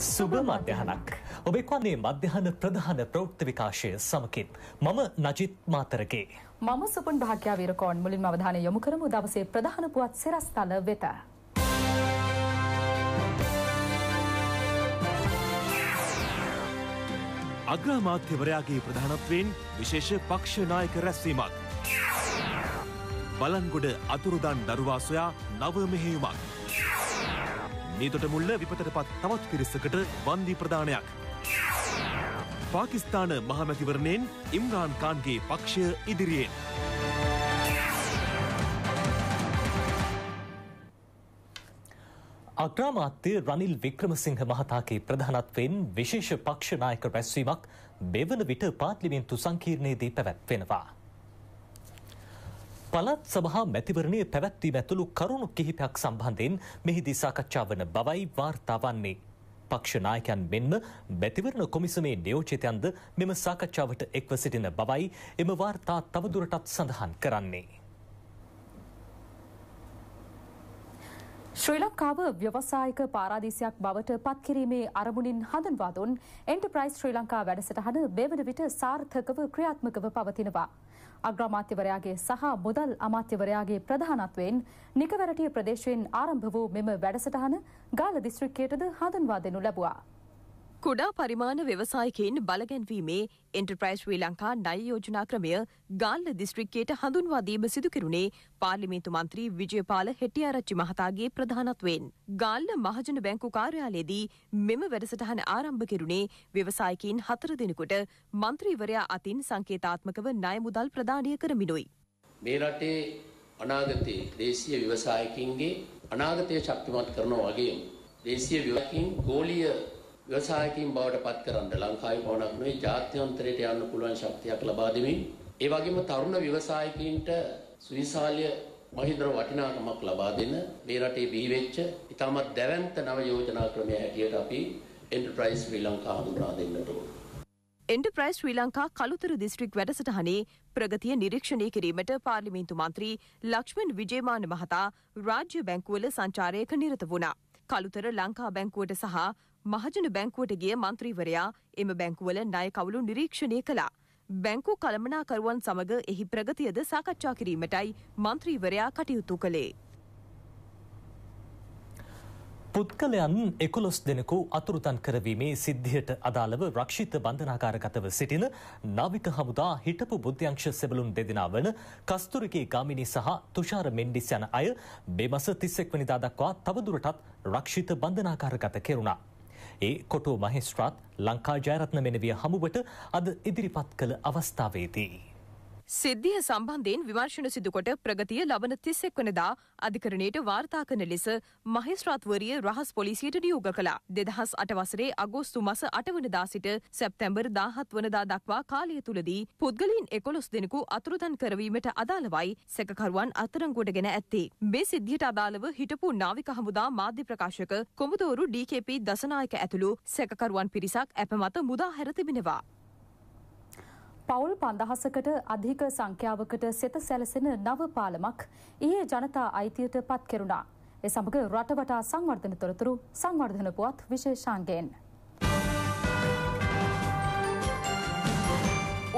සුබ මධ්‍යහනක් ඔබෙක්වන්නේ මධ්‍යහන ප්‍රධාන ප්‍රෞෘත්ති විකාශය සමකින් මම නජිත් මාතරගේ මම සුපන් භාග්‍යා විරකෝන් මුලින් අවධානය යොමු කරමු දවසේ ප්‍රධාන පුවත් සිරස්ථල වෙත අග්‍රාමාත්‍යවරයාගේ ප්‍රධානත්වයෙන් විශේෂ පක්ෂනායක රැස්වීමක් බලන්ගොඩ අතුරුදන් දරුවා සොයා නව මෙහෙයුමක්. මේ දොටමුල්ල විපතට පත් තවත් පිරිස්සකට වන්දී ප්‍රදානයක්. පාකිස්ථාන මහමැතිවරණයෙන් ඉම්රාන් කාන්ගේ පක්ෂය ඉදිරියෙන්. අග්‍රාමාත්‍ය රනිල් වික්‍රමසිංහ මහතාගේ ප්‍රධානත්වයෙන් විශේෂ පක්ෂනායක රැස්වීමක් මෙවන විට පාර්ලිමේන්තු සංකීර්ණයේදී පැවැත්වෙනවා. පළත් සභහා මැතිවරණය පැවැත්වීම ඇතුළු කරුණු කිහිපයක් සම්බන්ධයෙන් මෙහිදී සාකච්ඡා වන බවයි වාර්තාවන්නේ. පක්ෂනායකයන් මෙන්ම බැතිවරණ කොමිසමේ නියෝචිතයන්ද මෙම සාකච්ඡාවට එක්ව සිටින බවයි එම වාර්තා තවදුරටත් සඳහන් කරන්නේ. ශ්‍රී ලංකාව ව්‍යවසායික පාරාදිසියක් බවට පත්කිරීමේ අරමුණින් හඳන්වාදුන් එන්ටප්‍රයිස් ශ්‍රී ලංකා වැඩසටහන බෙවන විට සාර්ථකව ක්‍රියාත්මකව පවතිනවා. අග්‍රාමාත්‍යවරයාගේ සහ මුදල් අමාත්‍යවරයාගේ ප්‍රධානත්වයෙන් නිකවැරටිය ප්‍රදේශයෙන් ආරම්භ වූ මෙම වැඩසටහන ගාල දිස්ත්‍රික්කයටද හඳුන්වා දෙනු ලැබුවා. කුඩා පරිමාණ ව්‍යවසායකින් බලගැන්වීමේ එන්ටර්ප්‍රයිස් ශ්‍රී ලංකා ණය යෝජනා ක්‍රමය ගාල්ල දිස්ත්‍රික්කයට හඳුන්වා දීම සිදු කෙරුණේ පාර්ලිමේන්තු මන්ත්‍රී විජයපාල හෙටිආරච්චි මහතාගේ ප්‍රධානත්වයෙන්. ගාල්ල මහජන බැංකු කාර්යාලයේදී මෙම වැඩසටහන ආරම්භ කෙරුණේ ව්‍යවසායකින් හතර දෙනෙකුට මන්ත්‍රීවරයා අතින් සංකේතාත්මකව ණය මුදල් ප්‍රදානය කරමිනුයි. මේ රටේ අනාගතයේ දේශීය ව්‍යවසායකින්ගේ අනාගතය ශක්තිමත් කරනවා වගේම දේශීය ව්‍යවකින් ගෝලීය ව්‍යවසායකින් බවට පත් කරන්න ලංකාවේ පවණක් නෙවෙයි ජාත්‍යන්තරයට යන්න පුළුවන් ශක්තියක් ලබා දෙමින් ඒ වගේම තරුණ ව්‍යවසායකින්ට සුවිශාලය මහින්දර වටිනාකමක් ලබා දෙන මේ රටේ බිහි වෙච්ච ඉතාමත් දැවැන්ත නව යෝජනා ක්‍රමය හැටියට අපි එන්ටර්ප්‍රයිස් ශ්‍රී ලංකා හඳුනා දෙන්නට ඕන. එන්ටර්ප්‍රයිස් ශ්‍රී ලංකා කළුතර දිස්ත්‍රික් වැඩසටහනේ ප්‍රගතිය නිරීක්ෂණය කිරීමට පාර්ලිමේන්තු මන්ත්‍රී ලක්ෂ්මන් විජේමාන මහතා රාජ්‍ය බැංකුවල සංචාරයක නිරත වුණා. කළුතර ලංකා බැංකුවට සහ මහජන බැංකුවට ගිය මන්ත්‍රීවරයා එම බැංකුවල ණය කවුළු නිරීක්ෂණය කළා. බැංකු කළමනාකරුවන් සමග එහි ප්‍රගතියද සාකච්ඡා කිරීමටයි මන්ත්‍රීවරයා කටයුතු කළේ. පුද්ගලයන් එකොළොස් දෙනෙකු අතුරුතන් කරවීමේ සිද්ධියට අදාළව රක්ෂිත බන්ධනාකාරගතව සිටින නාවික හමුදා හිටපු බුද්ධ්‍යංශ සෙබලුන් දෙදෙනා වන කස්තුරිකේ ගාමිණී සහ තුෂාර මෙන්ඩිස් යන අය මේ මස තිස්සෙක් වනිදා දක්වා තවදුරටත් රක්ෂිත බන්ධනාකාරගත කෙරුණා. ඒ කොටෝ මහෙස්ත්‍රාත් ලංකා ජයරත්න මෙනවිය හමුවට අද ඉදිරිපත් කළ අවස්ථාවේදී. සිද්ධිය සම්බන්ධයෙන් විමර්ශන සිදුකොට ප්‍රගතිය ලබන තිස්සෙක් වනදා අධිකරණයට වාර්තා කරන ලෙස මහිස්ත්‍රාත්වරිය රහස් පොලිසියට නියෝග කළා. දෙදහස් අට වසරේ අගෝස්තු මස අටවනදා සිට සැප්තැම්බර් දාහත් වනදා දක්වා කාලය තුළදී පුද්ගලින් එකොළොස් දෙනෙකු අතුරුදන් කරවීමට අදාළවයි සැකකරුවන් අත්තරංගුවට ගෙන ඇත්තේ. මේ සිද්ධියට අදාළව හිටපු නාවික හමුදා මාධ්‍ය ප්‍රකාශක කොමුදෝරු ඩීකේපී දසනායක ඇතුළු සැකකරුවන් පිරිසක් ඇපමත මුදා හැර තිබෙනවා. පවුල් පන්දහසකට අධික සංඛ්‍යාවකට සෙත සැලසෙන නව පාලමක් ඊයේ ජනතා අයිතියට පත් කෙරුණා. ඒ සමග රටවටා සංවර්ධන තොරතුරු සංවර්ධන පුවත් විශේෂාංගයෙන්.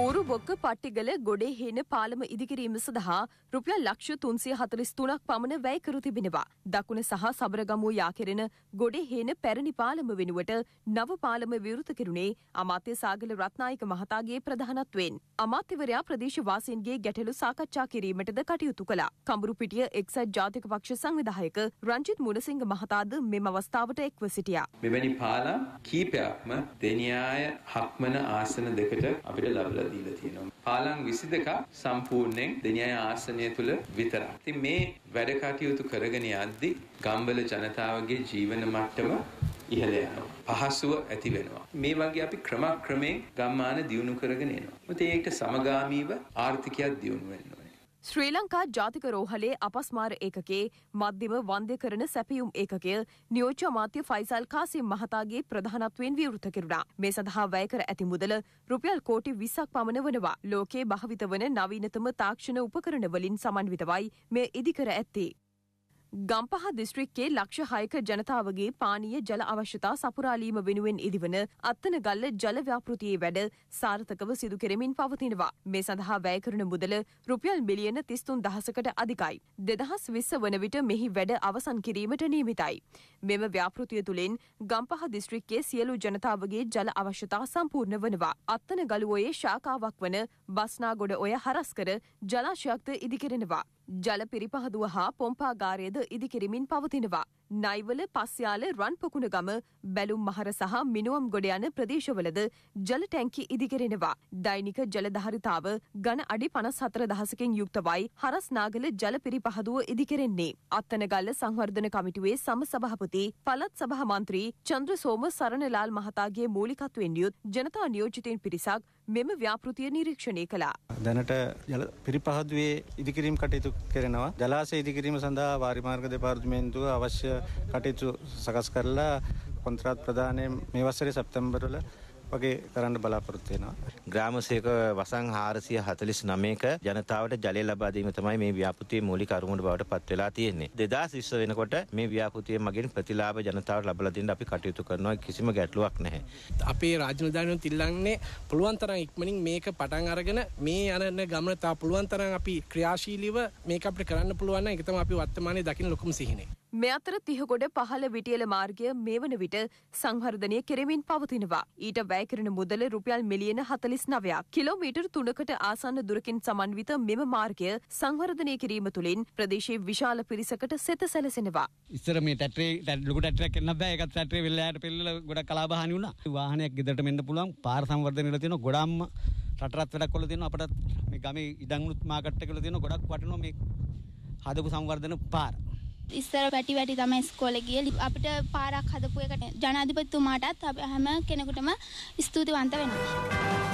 ඌරුබොක්ක පට්ටිගල ගොඩේ හේන පාලම ඉදිකිරීම සඳහා රුපියල් ලක්ෂ තුන්සිය හතලිස් තුනක් පමණ වැය කරු තිබෙනවා. දකුණ සහ සබරගමුව යාකෙරෙන ගොඩේ හේන පැරණි පාලම වෙනුවට නව පාලම විවෘත කෙරුණේ අමාත්‍ය සාගල රත්නායක මහතාගේ ප්‍රධානත්වයෙන්. අමාත්‍යවරයා ප්‍රදේශවාසීන්ගේ ගැටලු සාකච්ඡා කිරීමටද කටයුතු කළා. කඹුරුපිටිය එක්සත් ජාතික පක්ෂ සංවිධායක රංජිත් මුණසිංහ මහතාද මෙම අවස්ථාවට එක්ව සිටියා. මෙවැනි පාලම් කීපයක්ම දෙනියාය හක්මන ආසන දෙකට අපිට ලබලා දීලා තියෙනවා. පාලම් 22ක් සම්පූර්ණයෙන් දෙනියය ආසනය තුල විතරයි. ඉතින් මේ වැඩ කටයුතු කරගෙන යද්දී ගම්බල ජනතාවගේ ජීවන මට්ටම ඉහළ යනවා. පහසුව ඇති වෙනවා. මේ වගේ අපි ක්‍රමක්‍රමයෙන් ගම්මාන දියුණු කරගෙන එනවා. මොකද ඒකට සමගාමීව ආර්ථිකයක් දියුණු වෙනවා. ශ්‍රී ලංකා ජාතික රෝහලේ අපස්මාර ඒකකේ මධ්‍යම වන්දය කරන සැපියුම් ඒකකය නියෝජ්‍ය අමාත්‍ය ෆයිසල් කාසිම් මහතාගේ ප්‍රධානත්වයෙන් විවෘත කෙරුණා. මේ සඳහා වැය කර ඇති මුදල රුපියල් කෝටි 20ක් පමණ වනවා. ලෝකේ භාවිත වන නවීනතම තාක්ෂණ උපකරණ වලින් සමන්විතවයි මේ ඉදිකර ඇත්තේ. ගම්පහ දිස්ත්‍රික්කේ ලක්ෂ හයක ජනතාවගේ පානීය ජල අවශ්‍යතා සපුරාලීම වෙනුවෙන් ඉදිවන අත්තනගල්ල ජලව්‍යාපෘතියේ වැඩ සාර්ථකව සිදු කෙරමින් පවතිනවා. මේ සඳහා වැය කරන මුදල රුපියල් බිලියන තිස්තුන් දහසකට අධිකයි. දෙදහස් විස්ස වන විට මෙහි වැඩ අවසන් කිරීමට නියමිතයි. මෙම ව්‍යාපෘතිය තුළින් ගම්පහ දිස්ත්‍රික්කේ සියලු ජනතාවගේ ජල අවශ්‍යතා සම්පූර්ණ වනවා. අත්තනගලුවයේ ශාකාවක් වන බස්නාගොඩ ඔය හරස්කර ජලාශයක්ද ඉදිකෙරෙනවා. ජල පිරිපහදුව හා පොම්පාගාරයද ඉදිකිරිමින් පවතිනවා. නයිවල පස්යාල රන්පොකුණගම බැලුම් මහර සහ මිනුවම් ගොඩ යන ප්‍රදේශවලද ජල ටැංකි ඉදිකරෙනවා. දෛනික ජලධාරිතාව ගණ අඩි පනස් හතර දහසකින් යුක්තවයි හරස්නාගල ජල පිරිපහදුව ඉදිකරෙන්නේ. අත්තනගල්ල සංවර්ධන කමිටුවේ සම සභහපති පලත් සභහමන්ත්‍රී චන්ද්‍ර සෝම සරණලාල් මහතාගේ මූලිකත්වෙන් යුත් ජනතා නියෝජිතයෙන් පිරිසක් මෙම ව්‍යාපෘතිය නිරීක්ෂණය කළා. දැනට ජල පිරිපහදුවේ ඉදිකිරීම් කටයුතු කරනවා. ජලාශය ඉදිකිරීම සඳහා වාරිමාර්ග දෙපාර්තමේන්තුව අවශ්‍ය කටයුතු සකස් කරලා කොන්ත්‍රාත් ප්‍රධානය මේ වසරේ සැප්තැම්බරල වගේ කරන්න බලාපොරොත්තු වෙනවා. ග්‍රාමසේක වසන් 449ක ජනතාවට ජලය ලබා දීම තමයි මේ ව්‍යාපෘතියේ මූලික අරමුණ බවට පත් වෙලා තියෙන්නේ. 2020 වෙනකොට මේ ව්‍යාපෘතිය මගින් ප්‍රතිලාභ ජනතාවට ලබා දෙන්න අපි කටයුතු කරනවා කිසිම ගැටලුවක් නැහැ. අපේ රාජ්‍ය නිලධාරියෝ තිල්ලන්නේ පුළුවන් තරම් ඉක්මනින් මේක පටන් අරගෙන මේ යන ගමන තා පුළුවන් තරම් අපි ක්‍රියාශීලීව මේක අපිට කරන්න පුළුවන් නම් ඒක තමයි අපි වර්තමානයේ දකින්න ලොකුම සිහිනේ. මේ අතර තිහකොඩ පහළ විටියල මාර්ගය මේ වන විට සංහර්ධනය කෙරෙමින් පවතිනවා. ඊට වැයකරන මුදල රුපියල් මිලියන හතලිස් නවයක් කිලෝමීටර් තුනකට ආසන්න දුරකින් සමන්විත මෙම මාර්ගය සංවර්ධනය කිරීම තුළින් ප්‍රදේශයේ විශාල පිරිසකට සෙත සැලසෙනවා. ඉස්සර මේ ටැටේ ලොකට ටැක් කන්න බෑ එකත් ටැටේ වෙල්ලයට පෙල්ල ගොඩ කලාබහනි වුණා. වාහනයක් ගෙදරට මෙන්න පුළුවන් පාර සංවර්ධනයට තියෙන ගොඩාක්ම රටරත් වැඩක් කරලා තියෙනවා අපිට මේ ගමේ ඉඩම් උත් මාකට් එකවල තියෙන ගොඩක් වටිනවා මේ හදපු සංවර්ධන පාර. ඉස්සර පැටි වැටි තමයි ඉස්කෝලේ ගියේ. අපිට පාරක් හදපු එකට ජනාධිපතිතුමාටත් අපි හැම කෙනෙකුටම ස්තුතිවන්ත වෙනවා.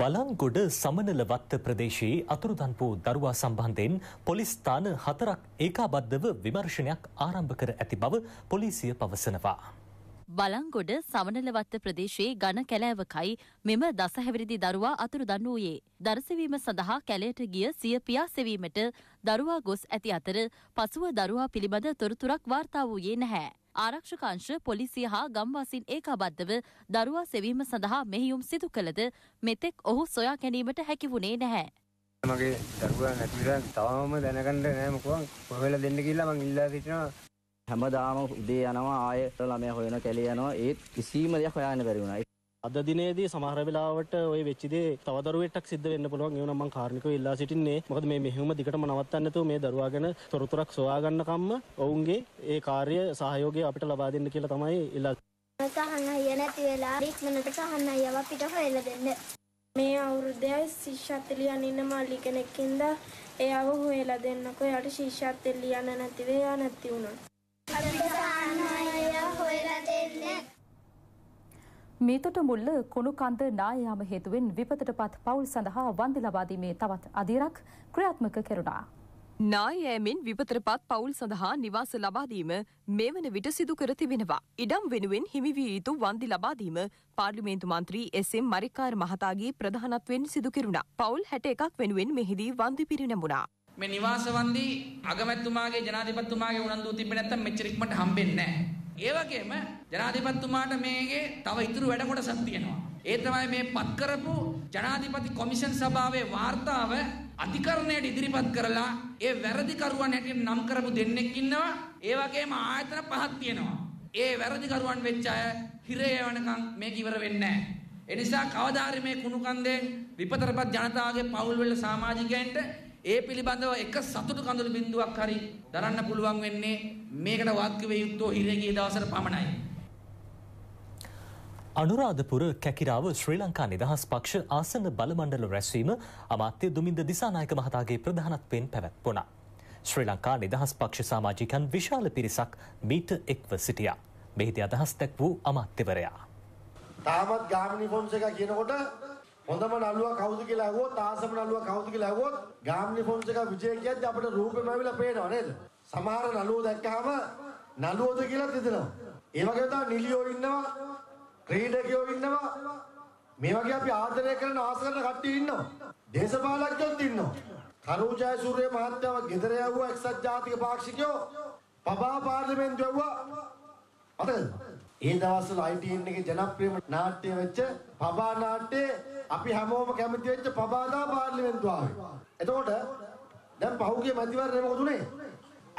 බලන්ගොඩ සමනලවත්ත ප්‍රදේශයේ අතුරුදන්පු දරුවා සම්බන්ධයෙන් පොලිස්ථාන හතරක් ඒකාබද්ධව විමර්ශනයක් ආරම්භ කර ඇති බව පොලිසිය පවසනවා. බලංගොඩ සවනලවත්ත ප්‍රදේශයේ ඝන කැලෑවකයි මෙම දසහැවිරිදි දරුවා අතුරුදන් වූයේ. දරසවීම සඳහා කැලයට ගිය සිය පියා සෙවීමට දරුවා ගොස් ඇති අතර පසුව දරුවා පිළිබඳ තොරතුරක් වාර්තා වූයේ නැහැ. ආරක්ෂකංශ පොලිසිය හා ගම්වාසින් ඒකාබද්ධව දරුවා සෙවීම සඳහා මෙහියුම් සිදු කළද මෙතෙක් ඔහු සොයා ගැනීමට හැකිවුණේ නැහැ. මගේ දරුවා නැතිලා තවම දැනගන්න නෑ මොකක් කොහෙලා දෙන්න කියලා මං ඉල්ලා සිටිනවා හැමදාම උදේ යනවා ආයෙ ළමයා හොයන කැලේ යනවා ඒත් කිසිම දෙයක් හොයන්න බැරි වුණා. අද දිනේදී සමහර වෙලාවට ওই වෙච්ච දේ තව දරුවෙක්ට සිද්ධ වෙන්න පුළුවන් ඒ වුණා මම කාරණිකව ඉල්ලා සිටින්නේ මොකද මේ මෙහෙම දිගටම නවත්තන්න නැතුව මේ දරුවා ගැන තොරතුරක් සොයා ගන්නකම්ම ඔවුන්ගේ ඒ කාර්ය සහයෝගය අපිට ලබා දෙන්න කියලා තමයි ඉල්ලා සහන් අයියා නැති වෙලා ඉක්මනට සහන් අයියාව අපිට හොයලා දෙන්න මේ අවුරුද්දේ ශිෂ්‍යත් ලියන ඉන්න මල්ලි කෙනෙක්ින්ද එයාව හොයලා දෙන්නකෝ එයාට ශිෂ්‍යත් ලියන්න නැතිව එයා නැති වුණා මීතොට මුල්ල කුණුකන්ද නායාම හේතුවෙන් විපතට පත් පවුල් සඳහා වන්දි ලබාදීමේ තවත් අධීරක් ක්‍රියාත්මක කෙරුණා. නායෑමෙන් විපතට පත් පවුල් සඳහා නිවාස ලබාදීම මේ වන විට සිදු කර තිබෙනවා. ඉඩම් වෙනුවෙන් හිමිවිය යුතු වන්දි ලබාදීම පාර්ලිමේන්තු මන්ත්‍රී එස්.එම්. මරිකාර් මහතාගේ ප්‍රධානත්වෙන් සිදු කෙරුණා. පවුල් හැට එකක් වෙනුවෙන් මෙහිදී වන්දි පිරිනැමුණා. මේ නිවාස වන්දි අගමැතිතුමාගේ ජනාධිපතිතුමාගේ උනන්දුව තිබෙන්නේ නැත්නම් මෙච්චර ඉක්මනට හම්බෙන්නේ නැහැ. ඒ වගේම ජනාධිපතිතුමාට මේකේ තව ඉතුරු වැඩ කොටසක් තියෙනවා. ඒ තමයි මේ පත් කරපු ජනාධිපති කොමිෂන් සභාවේ වාර්තාව අධිකරණයට ඉදිරිපත් කරලා ඒ වැරදිකරුවන් හැටියට නම් කරපු දෙන්නෙක් ඉන්නවා. ඒ වගේම ආයතන පහක් තියෙනවා. ඒ වැරදිකරුවන් වෙච්ච අය හිරේ යවනකම් මේක ඉවර වෙන්නේ නැහැ. එනිසා කවදාරි මේ කුණු කන්දෙන් විපතරපත් ජනතාවගේ පවුල් වල සමාජිකයන්ට ඒ පිළිබඳව එක සතුටු කඳුළු බින්දුවක් හරි දරන්න පුළුවන් වෙන්නේ මේකට වාක්‍ය වේ යුත්තෝ හිරගිය දවසට පමණයි. අනුරාධපුර කැකිරාව ශ්‍රී ලංකා නිදහස් පක්ෂ ආසන බලමණ්ඩල රැස්වීම අමාත්‍ය දුමින්ද දිසානායක මහතාගේ ප්‍රධානත්වයෙන් පැවැත්වුණ. ශ්‍රී ලංකා නිදහස් පක්ෂ සාමාජිකන් විශාල පිරිසක් මීට එක්ව සිටියා. මෙහිද අදහස් තැක් වූ අමාත්‍යවරයා. තාමත් ගාමනිි පොන්ස එක කියනකොට හොඳම නළුවා කවුද කියලා අහුවොත් ආසම නළුවා කවුද කියලා අහුවොත් ගාම්නි ෆොන්ස් එක විජය කියද්දි අපිට රූපෙම ඇවිල්ලා පේනවා නේද? සමහර නළුවෝ දැක්කහම නළුවෝද කියලා හිතෙනවා. ඒ වගේම තමයි නිලියෝ ඉන්නවා, ක්‍රීඩකයෝ ඉන්නවා. මේ වගේ අපි ආදරය කරන ආස කරන කට්ටිය ඉන්නවා. දේශපාලඥයෝත් ඉන්නවා. කරුජය සූර්ය මහත්තයාව ගෙදර යවුවා එක්සත් ජාතික පාක්ෂිකයෝ පබා පාර්ලිමේන්තුව යවුවා. මතකද? ඒ දවස්වල ITN එකේ ජනප්‍රියම නාට්‍ය වෙච්ච පබා නාට්‍යයේ අපි හැමෝම කැමති වෙච්ච පබාදා පාර්ලිමේන්තුව ආවේ. එතකොට දැන් පහුගිය මැතිවරණය මොකද උනේ?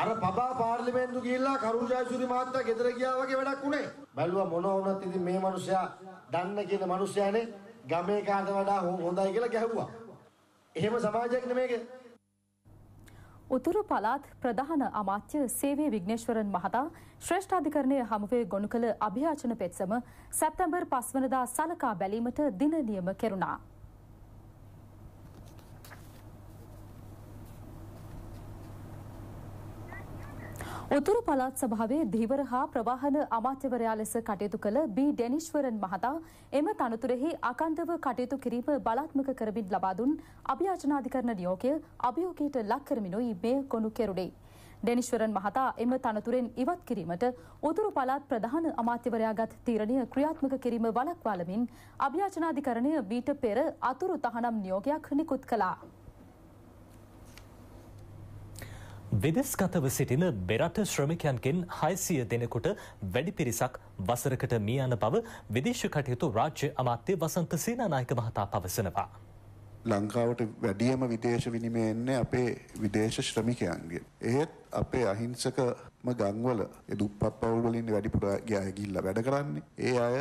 අර පබා පාර්ලිමේන්තු ගිහිල්ලා කරුණාජයසූරි මහත්තයා ගෙදර ගියා වගේ වැඩක් උනේ. බැලුවා මොන වුණත් ඉතින් මේ මිනිසයා දන්න කියන මිනිසයානේ ගමේ කාට වඩා හොඳයි කියලා ගැහුවා. එහෙම සමාජයක් නෙමේක. උතුරු පළාත් ප්‍රධාන අමාත්‍ය සේවේ විග්නේශ්වරන් මහතා ශ්‍රේෂ්ඨ අධිකරණය හමුවේ ගොනු කළ අභියාචන පෙත්සම සැප්තැම්බර් 5 වනදා සලකා බැලීමට දින නියම කෙරුණා. උතුරු පළාත් සභාවේ ධීවර හා ප්‍රවාහන අමාත්‍යවරයා ලෙස කටයුතු කළ බී ඩෙනිශ්වරන් මහතා එම තනතුරෙහි අකණ්ඩව කටයුතු කිරීම බලාත්මක කරමින් ලබා දුන් අභියාචනාධිකරණ නියෝගය අභියෝගයට ලක් කරමිනුයි මේ ගොනු කෙරුණේ. ඩෙනිශ්වරන් මහතා එම තනතුරෙන් ඉවත් කිරීමට උතුරු පළාත් ප්‍රධාන අමාත්‍යවරයාගත් තීරණය ක්‍රියාත්මක කිරීම වළක්වාලමින් අභියාචනාධිකරණය වීට පෙර අතුරු තහනම් නියෝගයක් නිකුත් කළා. විදෙස්ගතව සිටින බෙරට ශ්‍රමිකයන්ගෙන් හයිසිය දෙනකොට වැඩි පිරිසක් වසරකට මිය යන බව විදේශ කටයුතු රාජ්‍ය අමාත්‍ය වසන්ත සේනානායක මහතා පවසනවා. ලංකාවට වැඩියම විදේශ විනිමය එන්නේ අපේ විදේශ ශ්‍රමිකයන්ගේ. එහෙත් අපේ අහිංසකම ගංවල දුප්පත් පවුල්වලින් වැඩිපුර ගෑගිල්ල වැඩ කරන්නේ. ඒ අය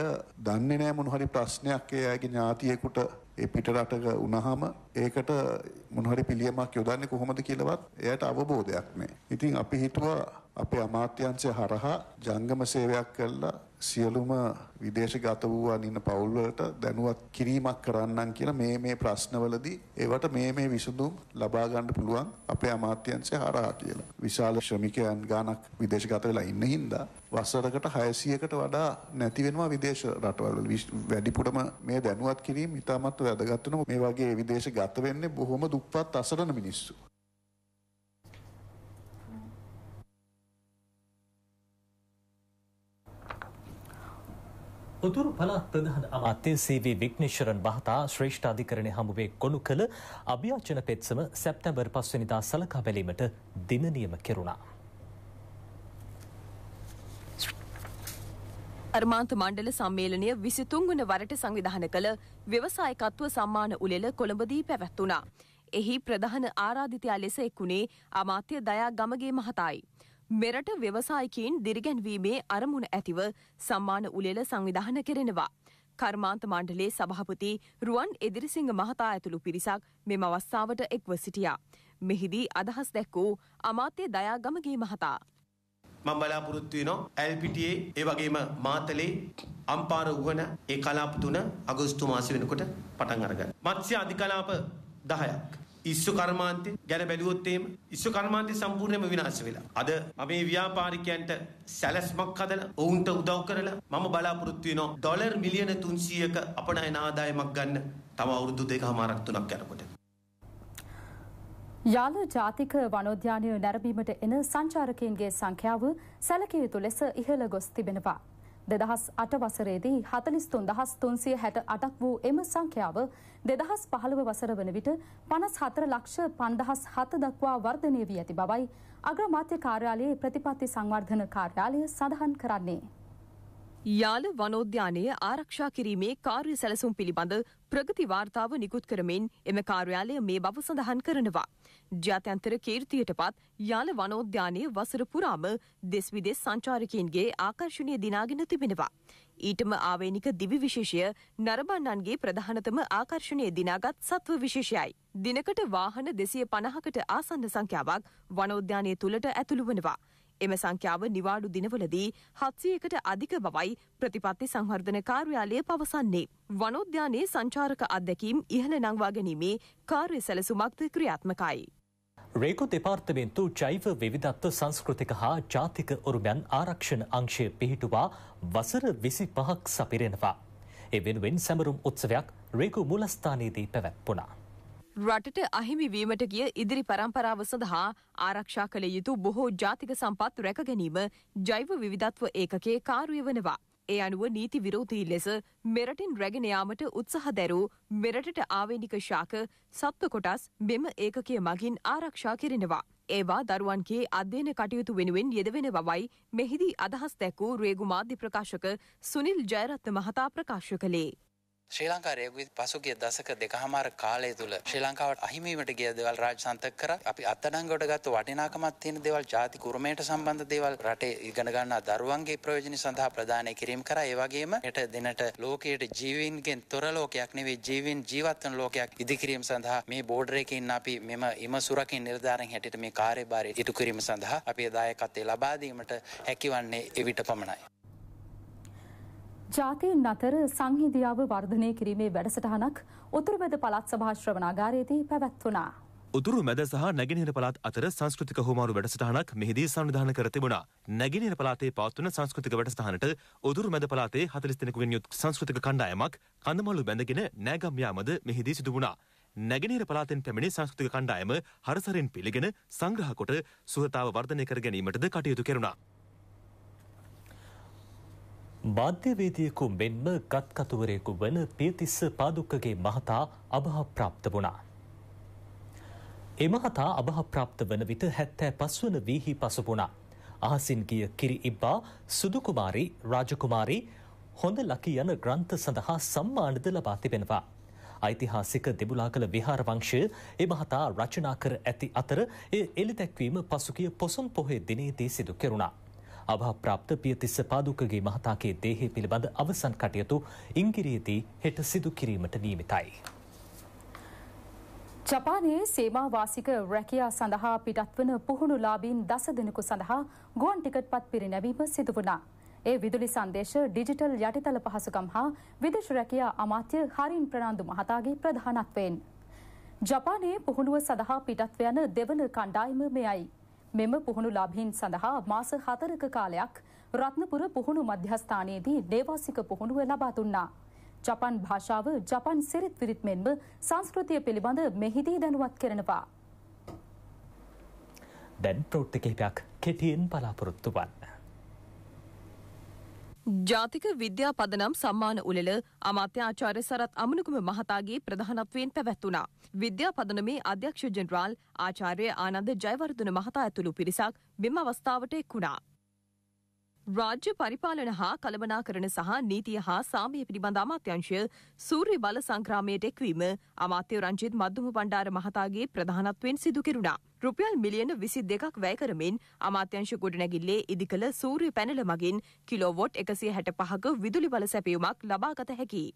දන්නේ නෑ මොනහරි ප්‍රශ්නයක් ඒ අයගේ ඥාතියෙකුට ඒ පිටරටක වුණාම ඒකට මොන හරි පිළියමක් යොදන්නේ කොහොමද කියලාවත් එයාට අවබෝධයක් නැහැ. ඉතින් අපි හිතුවා අපේ අමාත්‍යංශය හරහා ජංගම සේවයක් කළා සියලුම විදේශගත වූ අනින්න පවුල්වලට දැනුවත් කිරීමක් කරන්නම් කියලා මේ මේ ප්‍රශ්නවලදී ඒවට මේ මේ විසඳුම් ලබා ගන්න පුළුවන් අපේ අමාත්‍යංශය හරහා කියලා. විශාල ශ්‍රමිකයන් ගාණක් විදේශගත වෙලා ඉන්න හින්දා වසරකට 600කට වඩා නැති වෙනවා විදේශ රටවල වැඩිපුරම මේ දැනුවත් කිරීම ඉතාමත් වැදගත් වෙනවා. මේ වගේ විදේශගත වෙන්නේ බොහොම දුප්පත් අසරණ මිනිස්සු. උතුරු පළාත් ප්‍රධාන අමාත්‍ය සීවී විග්නේශ්වරන් මහතා ශ්‍රේෂ්ඨ අධිකරණය හමුවේ ගොනු කළ අභියාචන පෙත්සම සැප්තැම්බර් 5 වෙනිදා සලකා බැලීමට දින නියම කෙරුණා. අර්මාන්ත මණ්ඩල සම්මේලනය 23 වන වරට සංවිධානය කළ ව්‍යවසායකත්ව සම්මාන උළෙල කොළඹදී පැවැත්වුණා. එහි ප්‍රධාන ආරාධිතයා ලෙස එක්ුණේ අමාත්‍ය දයා ගමගේ මහතායි. මෙරට ව්‍යවසායකයින් දිරිගැන්වීමේ අරමුණ ඇතිව සම්මාන උළෙල සංවිධාන කෙරෙනවා. කර්මාන්ත මණ්ඩලේ සභහපති රුවන් එදිරිසිංහ මහතා ඇතුළු පිරිසක් මෙම අවස්ථාවට එක්ව සිටියා. මෙහිදී අදහස් දැක්වූ අමාත්‍ය දයාගමගේ මහතා. මම බලාපොරොත්තු වෙනවා ඇල්පිටියේ ඒ වගේම මාතලේ අම්පාර වුණ ඒ කලාප තුන අගෝස්තු මාසෙ වෙනකොට පටන් අරගන්න. මත්ස්‍ය අධිකලාප 10ක් ඉස්සු කර්මාන්තය ගැන බැලුවොත් එහෙම ඉස්සු කර්මාන්තය සම්පූර්ණයෙන්ම විනාශ වෙලා. අද අපේ ව්‍යාපාරිකයන්ට සැලැස්මක් හදලා ඔවුන්ට උදව් කරලා මම බලාපොරොත්තු වෙනවා ඩොලර් මිලියන 300ක අපනයන ආදායමක් ගන්න තව අවුරුදු දෙකමාරක් තුනක් යනකොට. යාල ජාතික වනෝද්‍යානය නැරඹීමට එන සංචාරකයන්ගේ සංඛ්‍යාව සැලකිය යුතු ලෙස ඉහළ ගොස් තිබෙනවා. දෙදහස් අට වසරේදී හතලිස්තුන් දහස් තුන්සිය හැට අටක් වූ එම සංඛ්‍යාව දෙදහස් පහළව වසර වන විට පනස් හතර ලක්ෂ පන්දහස් හත දක්වා වර්ධනය වී ඇති බවයි අග්‍රමාත්‍ය කාර්යාලයේ ප්‍රතිපත්ති සංවර්ධන කාර්යාලය සඳහන් කරන්නේ. යාල වනෝද්‍යානය ආරක්ෂා කිරීමේ කාර්ය සැලසුම් පිළිබඳ ප්‍රගති වාර්තාව නිකුත් කරමින් එම කාර්යාලය මේ බව සඳහන් කරනවා. ජාත්‍යන්තර කීර්තියට පත් යාල වනෝද්‍යානය වසර පුරාම දෙස් විදෙස් සංචාරකයන්ගේ ආකර්ශණය දිනාගෙන තිබෙනවා. ඊටම ආවේනික දිවි විශේෂය නරබන්නන්ගේ ප්‍රධානතම ආකර්ශණය දිනාගත් සත්ව විශේෂයයි. දිනකට වාහන දෙසිය පණහකට ආසන්න සංඛ්‍යාවක් වනෝද්‍යානය තුළට ඇතුළුවනවා. එම සංඛ්‍යාව නිවාඩු දිනවලදී හත්සයකට අධික බවයි ප්‍රතිපත්ති සංවර්ධන කාර්යාලය පවසන්නේ. වනෝද්‍යානයේ සංචාරක අත්දැකීම් ඉහළ නංවා ගැනීමේ කාර්ය සැලසුමක්ද ක්‍රියාත්මකයි. රේකු දෙපාර්තමෙන්න්තු ජෛව විවිධත්ව සංස්කෘතික හා ජාතික උරුමයන් ආරක්ෂණ අංශය පිහිටුවා වසර විසි පහක් සපිරෙනවා. එවෙනුවෙන් සැමරුම් උත්සවයක් රේකු මුලස්ථානයේදී පැවැත්වනා. රටට අහිමි වීමට ගිය ඉදිරි පරම්පරාව සඳහා ආරක්ෂා කළ යුතු බොහෝ ජාතික සම්පත් රැක ගැනීම ජෛව විවිධත්ව ඒකකේ කාර්ය වනවා. ඒ අනුව නීති විරෝධී ලෙස මෙරටින් රැගෙන යාමට උත්සාහ දැරූ මෙරටට ආවේනික ශාක සත්ව කොටස් මෙම ඒකකය මගින් ආරක්ෂා කෙරෙනවා. ඒවා දරුවන්ගේ අධ්‍යයන කටයුතු වෙනුවෙන් යෙදවෙන බවයි මෙහිදී අදහස් දැක්වූ රේගු මාධ්‍ය ප්‍රකාශක සුනිල් ජයරත්න මහතා ප්‍රකාශ කළේ. ශ්‍රී ලංකා රේගුවිත් පසුගිය දසක දෙකහමාර කාලය තුල ශ්‍රී ලංකාවට අහිමිවීමට ගිය දේවල් රාජසන්තක කර අපි අත්අඩංගුවට ගත්ත වටිනාකමක් තියෙන දේවල් ජාතික උරුමයට සම්බන්ධ දේවල් රටේ ඉගෙන ගන්නා දරුවන්ගේ ප්‍රයෝජන සඳහා ප්‍රදානය කිරීම කරා ඒ වගේම හෙට දිනට ලෝකයේ ජීවීන්ගෙන් තොර ලෝකයක් නෙවෙයි ජීවීන් ජීවත් වන ලෝකයක් ඉදිකිරීම සඳහා මේ බෝඩර් එකකින් අපි මෙම ඉමසුරකින් නිර්ධාරණ හැටියට මේ කාර්යභාරය ඉටු කිරීම සඳහා අපේ දායකත්වය ලබා දීමට හැකිවන්නේ එවිට පමණයි ජාතීන් අතර සංහිදියාව වර්ධනය කිරීමේ වැඩසටහනක් උතුරුමැද පළත් සභා ශ්‍රවණාගාරයේදී පැවැත්වුණා. උතුරු මැද සහ නැගෙනහිර පළාත් අතර සංස්කෘතික හුමාරු වැඩසටහනක් මෙහිදී සංවිධාන කර තිබුණා. නැගෙනහිර පළාතේ පවත්වන සංස්කෘතික වැඩසටහනට උතුරු මැද පළාතේ 40 දෙනෙකුගෙන් යුත් සංස්කෘතික කණ්ඩායමක් කඳමළු බැඳගෙන නෑගම් යාමද මෙහිදී සිදු වුණා. නැගෙනහිර පළාතෙන් පැමිණි සංස්කෘතික කණ්ඩායම හරසරෙන් පිළිගෙන සංග්‍රහ කොට සුහතාව වර්ධනය කර ගැනීමටද කටයුතු කෙරුණා. මාධ්‍යවේදියෙකු මෙන්ම ගත්කතුවරයෙකු වන පියතිස්ස පාදුක්කගේ මහතා අභහප්‍රාප්ත වුණා. එමහතා අභහප්‍රාප්ත වන විට හැත්තෑ පස්වන වීහි පසපුුණා. අහසින් ගිය කිරි ඉබ්බා සුදුකුමාරි රාජකුමාරි හොඳ ලකි යන ග්‍රන්ථ සඳහා සම්මානද ලබා තිබෙනවා. ඓතිහාසික දෙබුලා කළ විහාර වංශය එමහතා රචනා කර ඇති අතර එ එලි දැක්වීම පසුකිය පොසොන් පොහේ දිනේදී සිදු කෙරුණා. අභාප්‍රාප්ත පියතිස්ස පාදුකගේ මහතාගේ දේහය පිළිබඳ අවසන් කටයුතු ඉංගිරියේදී හෙට සිදු කිරීමට නියමිතයි. ජපානයේ සේමාවාසික රැකියා සඳහා පිටත්වන පුහුණුලාබීන් දස දෙනෙකු සඳහා ගුවන් ටිකට්පත් පිරිනැවීම සිදු වුණා. ඒ විදුලි සංදේශ ඩිජිටල් යටිතල පහසුකම් හා විදේශ රැකියා අමාත්‍ය හරින් ප්‍රනාන්දු මහතාගේ ප්‍රධානත්වයෙන්. ජපානයේ පුහුණුව සඳහා පිටත්ව යන දෙවන කණ්ඩායම මෙයයි. මෙම පුහුණු ලාභීන් සඳහා මාස හතරක කාලයක් රත්නපුර පුහුණු මධ්‍යස්ථානයේදී දේවාසික පුහුණුව ලබා දුන්නා. ජපන් භාෂාව ජපන් සිරිත් විරිත් මෙන්ම සංස්කෘතිය පිළිබඳ මෙහිදී දැනුවත් කරනවා. දැන් ප්‍රෘත්ති කිහිපයක් කෙටියෙන් බලාපොරොත්තු වන්න. ජාතික විද්‍යා පදනම් සම්මාන උළෙල අමාත්‍ය ආචාර්ය සරත් අමනුකුම මහතාගේ ප්‍රධානත්වයෙන් පැවැත්වුණා. විද්‍යා පදනමේ අධ්‍යක්ෂ ජෙනරාල් ආචාර්ය ආනන්ද ජයවර්ධන මහතා ඇතුළු පිරිසක් මෙම අවස්ථාවට එක් වුණා. රාජ්‍ය පරිපාලන හා කළමනාකරන සහ නීතිය හා සාමය පිළිබඳ අමාත්‍යංශය සූර්ය බල සංක්‍රාමයට එක්වීම අමාත්‍ය රංජිත් මධ්දුම බණ්ඩාර මහතාගේ ප්‍රධානත්වයෙන් සිදු කෙරුණා. රුපියල් මිලියන විසි දෙකක් වැය කරමින් අමාත්‍යංශ ගොඩනැගිල්ලේ ඉදිකළ සූර්ය පැනල මගින් කිලෝවොට් එකසිය හැට පහක විදුලි බල සැපියුමක් ලබාගත හැකි.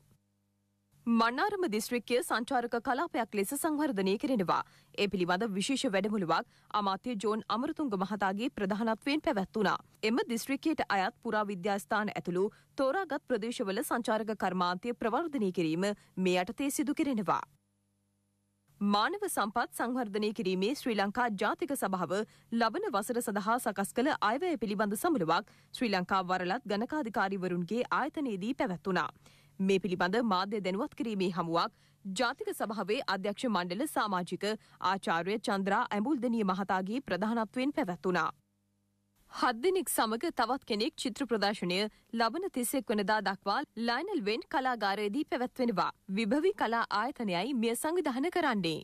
මන්නාරම දිස්ත්‍රික්කය සංචාරක කලාපයක් ලෙස සංවර්ධනය කරෙනවා. ඒ පිළිබඳ විශේෂ වැඩමුළුවක් අමාත්‍ය ජෝන් අමරතුංග මහතාගේ ප්‍රධානත්වයෙන් පැවැත්වුණා. එම දිස්ත්‍රික්කයට අයත් පුරාවිද්‍යාස්ථාන ඇතුළු තෝරාගත් ප්‍රදේශවල සංචාරක කර්මාන්තය ප්‍රවර්ධනය කිරීම මේ යටතේ සිදු කෙරෙනවා. මානව සම්පත් සංවර්ධනය කිරීමේ ශ්‍රී ලංකා ජාතික සභාව ලබන වසර සඳහා සකස් කළ අයවැය පිළිබඳ සමුළුවක් ශ්‍රී ලංකා වරලත් ගණකාධිකාරිවරුන්ගේ ආයතනයේදී පැවැත්වුණා. මේ පිළිබඳ මාධ්‍ය දැනුවත් කිරීමේ හමුවක් ජාතික සභාවේ අධ්‍යක්ෂ මණ්ඩල සාමාජික ආචාර්ය චන්ද්‍රා ඇඹුල්දනිය මහතාගේ ප්‍රධානත්වයෙන් පැවැත්වුණා. හද්දිනික් සමග තවත් කෙනෙක් චිත්‍ර ප්‍රදර්ශනය ලබන තිස්සෙක් වනදා දක්වා ලයිනල් වෙන්ට් කලාගාරයේදී පැවැත්වෙනවා. විභවි කලා ආයතනයයි මෙය සංවිධාන කරන්නේ.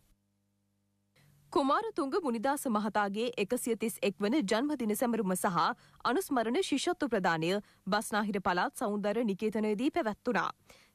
කුමාරතුංග මුනිදාස මහතාගේ එකසිය තිස් එක්වන ජන්මදින සැමරුම සහ අනුස්මරණ ශිෂත්ව ප්‍රදානය බස්නාහිර පළාත් සෞන්දර නිකේතනයේදී පැවැත්වුණා.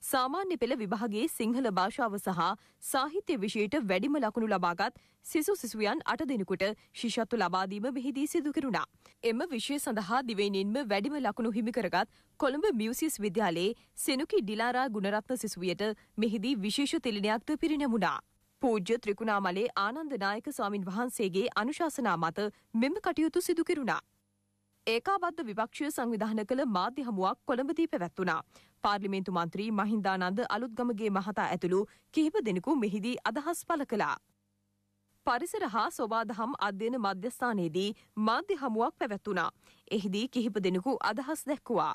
සාමාන්‍ය පෙළ විභාගේ සිංහල භාෂාව සහ සාහිත්‍ය විෂයට වැඩිම ලකුණු ලබාගත් සිසු සිසුයන් අට දෙනෙකුට ශිෂත්තු ලබාදීම මෙහිදී සිදු කෙරුණා. එම විෂය සඳහා දිවයිනින්ම වැඩිම ලකුණු හිමිකරගත් කොළඹ මියසිස් විද්‍යාලයේ සෙනුකි ඩිලාරා ගුණරත්න සිසුවියට මෙහිදී විශේෂ තෙලිනයක්ද පිරිනැමුණා. පූජ්‍ය ත්‍රිකුණාමලේ ආනන්ද නායක ස්වාමින් වහන්සේගේ අනුශාසනා මත මෙම කටයුතු සිදු කෙරුණා. ඒකාබද්ධ විපක්ෂය සංවිධාන කළ මාධ්‍ය හමුවක් කොළඹදී පැවැත්වුණා. පාර්ලිමේන්තු මන්ත්‍රී මහින්දානන්ද අලුත්ගමගේ මහතා ඇතුළු කිහිප දෙනෙකු මෙහිදී අදහස් පළ කළා. පරිසර හා සොබාදහම් අධ්‍යයන මධ්‍යස්ථානයේදී මාධ්‍ය හමුවක් පැවැත්වුණා. එහිදී කිහිප දෙනෙකු අදහස් දැක්වවා.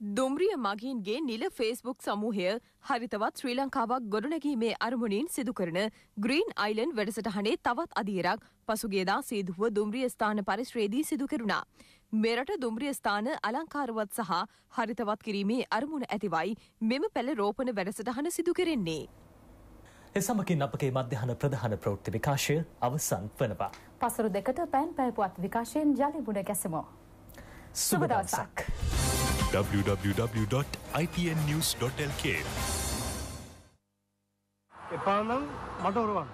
දුම්රිය මගින්ගේ නිල ෆේස්බුක් සමූහය හරිතවත් ශ්‍රී ලංකාවක් ගොඩනැගීමේ අරමුණින් සිදුකරන ග්‍රීන් අයිලන්් වැඩසටහනේ තවත් අදීරක් පසුගේදා සේදුව දුම්රිය ස්ථාන පරිශ්‍රේදී සිදුකරුණා. මෙරට දුම්රිය ස්ථාන අලංකාරවත් සහ හරිතවත් කිරීමේ අරමුණ ඇතිවයි මෙම පැළ රෝපණ වැඩසටහන සිදුකරෙන්නේ. එසමකින් අපගේ මධ්‍යහන ප්‍රධාන ප්‍රෞෘත්ති විකාශය අවසන් වනවා. පසරු දෙකට පැන් පැපුවත් විකාශයෙන් ජලිබුණ ගැසමෝ. සුබදවසක්. www.ipnnews.lk එපානම් මට ඔරවන්න